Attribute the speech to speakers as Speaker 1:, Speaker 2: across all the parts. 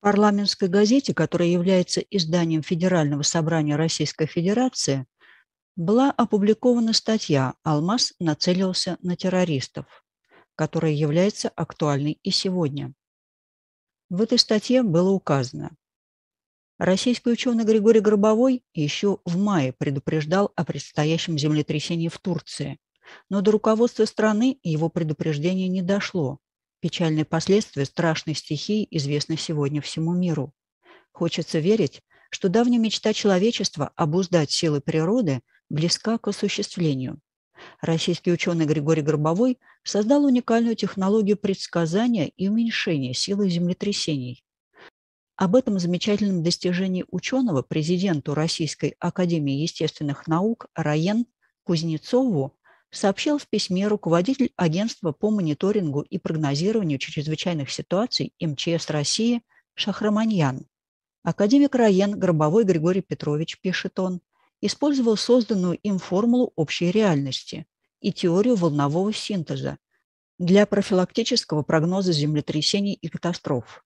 Speaker 1: парламентской газете, которая является изданием Федерального собрания Российской Федерации, была опубликована статья «Алмаз нацелился на террористов», которая является актуальной и сегодня. В этой статье было указано, Российский ученый Григорий Горбовой еще в мае предупреждал о предстоящем землетрясении в Турции, но до руководства страны его предупреждение не дошло, Печальные последствия страшной стихии известны сегодня всему миру. Хочется верить, что давняя мечта человечества обуздать силы природы близка к осуществлению. Российский ученый Григорий Горбовой создал уникальную технологию предсказания и уменьшения силы землетрясений. Об этом замечательном достижении ученого президенту Российской Академии естественных наук Раен Кузнецову сообщил в письме руководитель Агентства по мониторингу и прогнозированию чрезвычайных ситуаций МЧС России Шахраманьян. Академик Раен Гробовой Григорий Петрович, пишет он, использовал созданную им формулу общей реальности и теорию волнового синтеза для профилактического прогноза землетрясений и катастроф.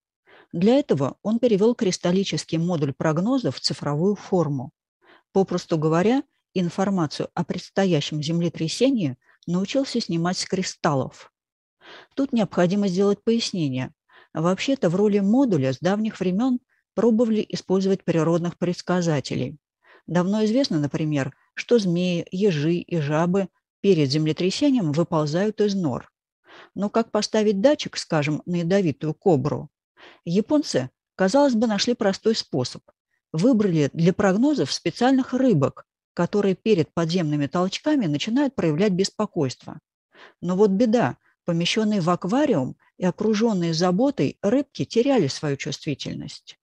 Speaker 1: Для этого он перевел кристаллический модуль прогноза в цифровую форму. Попросту говоря – информацию о предстоящем землетрясении научился снимать с кристаллов. Тут необходимо сделать пояснение. Вообще-то в роли модуля с давних времен пробовали использовать природных предсказателей. Давно известно, например, что змеи, ежи и жабы перед землетрясением выползают из нор. Но как поставить датчик, скажем, на ядовитую кобру? Японцы, казалось бы, нашли простой способ. Выбрали для прогнозов специальных рыбок, которые перед подземными толчками начинают проявлять беспокойство. Но вот беда, помещенные в аквариум и окруженные заботой, рыбки теряли свою чувствительность.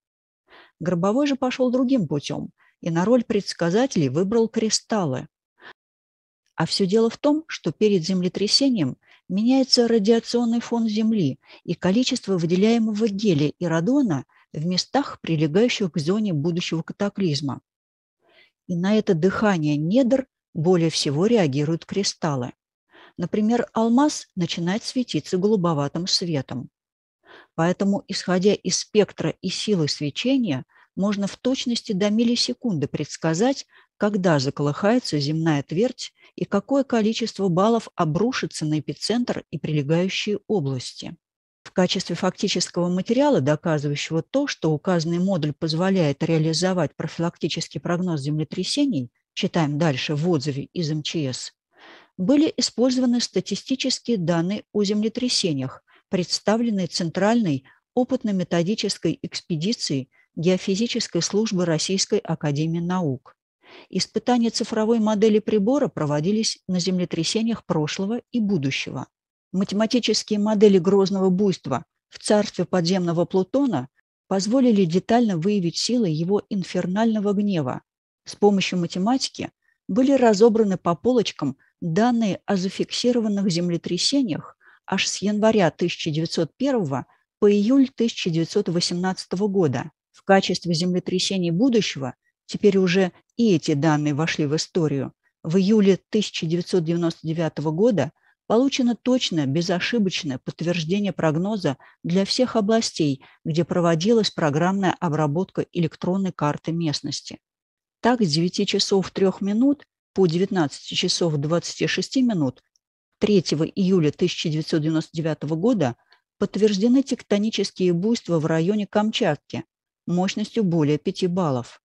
Speaker 1: Гробовой же пошел другим путем и на роль предсказателей выбрал кристаллы. А все дело в том, что перед землетрясением меняется радиационный фон Земли и количество выделяемого гелия и радона в местах, прилегающих к зоне будущего катаклизма – и на это дыхание недр более всего реагируют кристаллы. Например, алмаз начинает светиться голубоватым светом. Поэтому, исходя из спектра и силы свечения, можно в точности до миллисекунды предсказать, когда заколыхается земная твердь и какое количество баллов обрушится на эпицентр и прилегающие области качестве фактического материала, доказывающего то, что указанный модуль позволяет реализовать профилактический прогноз землетрясений, читаем дальше в отзыве из МЧС, были использованы статистические данные о землетрясениях, представленные Центральной опытно-методической экспедицией Геофизической службы Российской Академии Наук. Испытания цифровой модели прибора проводились на землетрясениях прошлого и будущего. Математические модели грозного буйства в царстве подземного Плутона позволили детально выявить силы его инфернального гнева. С помощью математики были разобраны по полочкам данные о зафиксированных землетрясениях аж с января 1901 по июль 1918 года. В качестве землетрясений будущего теперь уже и эти данные вошли в историю. В июле 1999 года – Получено точное, безошибочное подтверждение прогноза для всех областей, где проводилась программная обработка электронной карты местности. Так, с 9 часов 3 минут по 19 часов 26 минут 3 июля 1999 года подтверждены тектонические буйства в районе Камчатки мощностью более 5 баллов.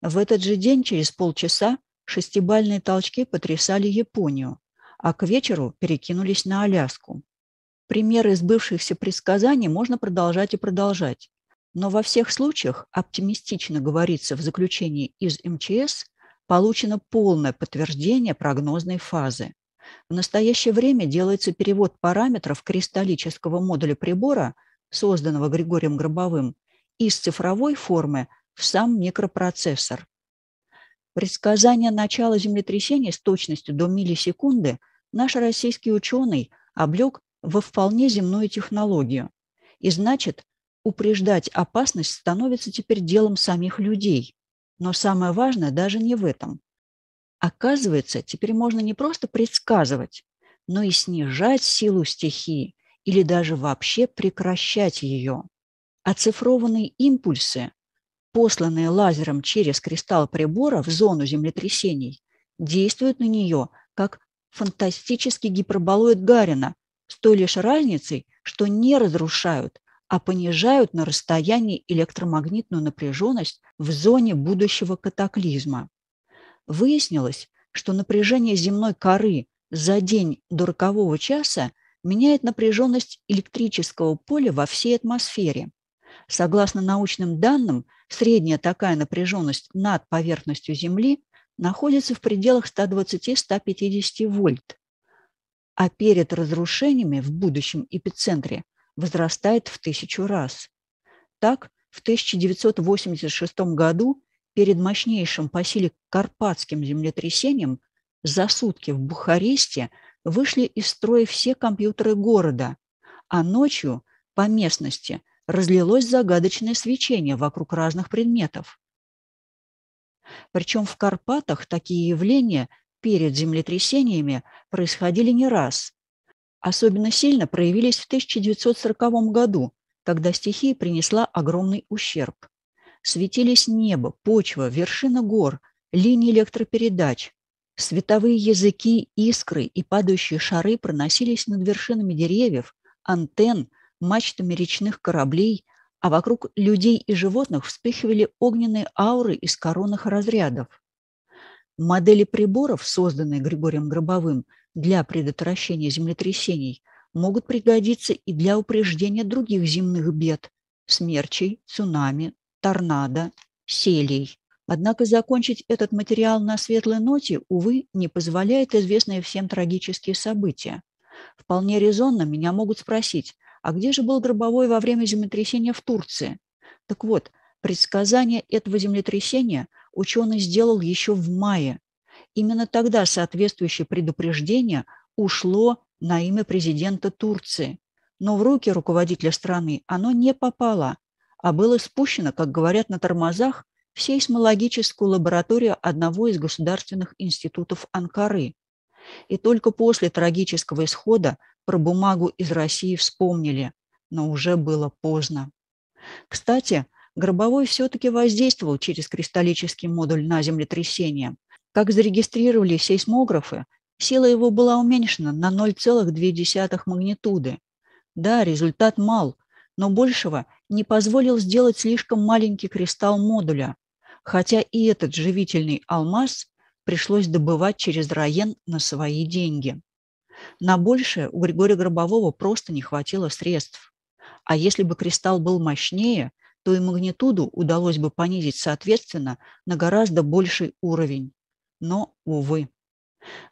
Speaker 1: В этот же день, через полчаса, шестибальные толчки потрясали Японию а к вечеру перекинулись на Аляску. Примеры сбывшихся предсказаний можно продолжать и продолжать. Но во всех случаях, оптимистично говорится в заключении из МЧС, получено полное подтверждение прогнозной фазы. В настоящее время делается перевод параметров кристаллического модуля прибора, созданного Григорием Гробовым, из цифровой формы в сам микропроцессор. Предсказание начала землетрясения с точностью до миллисекунды – наш российский ученый облег во вполне земную технологию. И значит, упреждать опасность становится теперь делом самих людей. Но самое важное даже не в этом. Оказывается, теперь можно не просто предсказывать, но и снижать силу стихии или даже вообще прекращать ее. Оцифрованные импульсы, посланные лазером через кристалл прибора в зону землетрясений, действуют на нее как фантастический гиперболоид Гарина с той лишь разницей, что не разрушают, а понижают на расстоянии электромагнитную напряженность в зоне будущего катаклизма. Выяснилось, что напряжение земной коры за день до рокового часа меняет напряженность электрического поля во всей атмосфере. Согласно научным данным, средняя такая напряженность над поверхностью Земли находится в пределах 120-150 вольт, а перед разрушениями в будущем эпицентре возрастает в тысячу раз. Так, в 1986 году перед мощнейшим по силе карпатским землетрясением за сутки в Бухаресте вышли из строя все компьютеры города, а ночью по местности разлилось загадочное свечение вокруг разных предметов. Причем в Карпатах такие явления перед землетрясениями происходили не раз. Особенно сильно проявились в 1940 году, когда стихия принесла огромный ущерб. Светились небо, почва, вершина гор, линии электропередач. Световые языки, искры и падающие шары проносились над вершинами деревьев, антенн, мачтами речных кораблей, а вокруг людей и животных вспыхивали огненные ауры из коронных разрядов. Модели приборов, созданные Григорием Гробовым для предотвращения землетрясений, могут пригодиться и для упреждения других земных бед – смерчей, цунами, торнадо, селей. Однако закончить этот материал на светлой ноте, увы, не позволяет известные всем трагические события. Вполне резонно меня могут спросить, а где же был гробовой во время землетрясения в Турции? Так вот, предсказание этого землетрясения ученый сделал еще в мае. Именно тогда соответствующее предупреждение ушло на имя президента Турции. Но в руки руководителя страны оно не попало, а было спущено, как говорят на тормозах, в сейсмологическую лабораторию одного из государственных институтов Анкары, и только после трагического исхода про бумагу из России вспомнили, но уже было поздно. Кстати, Гробовой все-таки воздействовал через кристаллический модуль на землетрясение. Как зарегистрировали сейсмографы, сила его была уменьшена на 0,2 магнитуды. Да, результат мал, но большего не позволил сделать слишком маленький кристалл модуля, хотя и этот живительный алмаз пришлось добывать через Раен на свои деньги. На большее у Григория Гробового просто не хватило средств. А если бы кристалл был мощнее, то и магнитуду удалось бы понизить, соответственно, на гораздо больший уровень. Но, увы.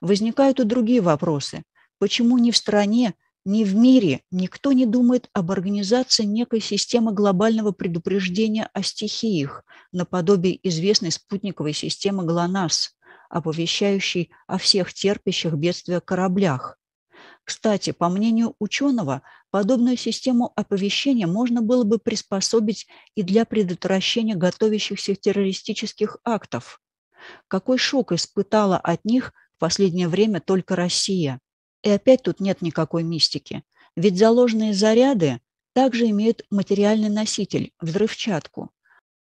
Speaker 1: Возникают и другие вопросы. Почему ни в стране, ни в мире никто не думает об организации некой системы глобального предупреждения о стихиях, наподобие известной спутниковой системы ГЛОНАСС, оповещающий о всех терпящих бедствия кораблях. Кстати, по мнению ученого, подобную систему оповещения можно было бы приспособить и для предотвращения готовящихся террористических актов. Какой шок испытала от них в последнее время только Россия? И опять тут нет никакой мистики. Ведь заложенные заряды также имеют материальный носитель – взрывчатку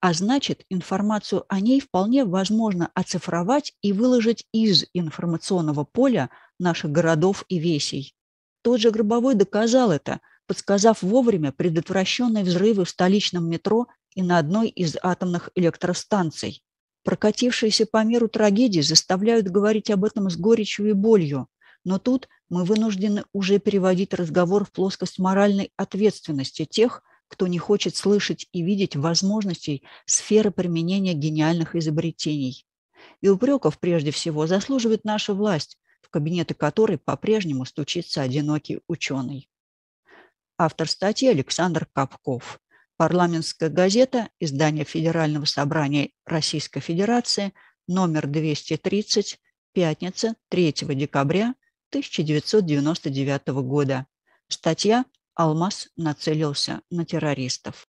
Speaker 1: а значит, информацию о ней вполне возможно оцифровать и выложить из информационного поля наших городов и весей. Тот же Гробовой доказал это, подсказав вовремя предотвращенные взрывы в столичном метро и на одной из атомных электростанций. Прокатившиеся по миру трагедии заставляют говорить об этом с горечью и болью, но тут мы вынуждены уже переводить разговор в плоскость моральной ответственности тех, кто не хочет слышать и видеть возможностей сферы применения гениальных изобретений. И упреков прежде всего заслуживает наша власть, в кабинеты которой по-прежнему стучится одинокий ученый. Автор статьи Александр Капков. Парламентская газета, издание Федерального собрания Российской Федерации, номер 230, пятница, 3 декабря 1999 года. Статья Алмаз нацелился на террористов.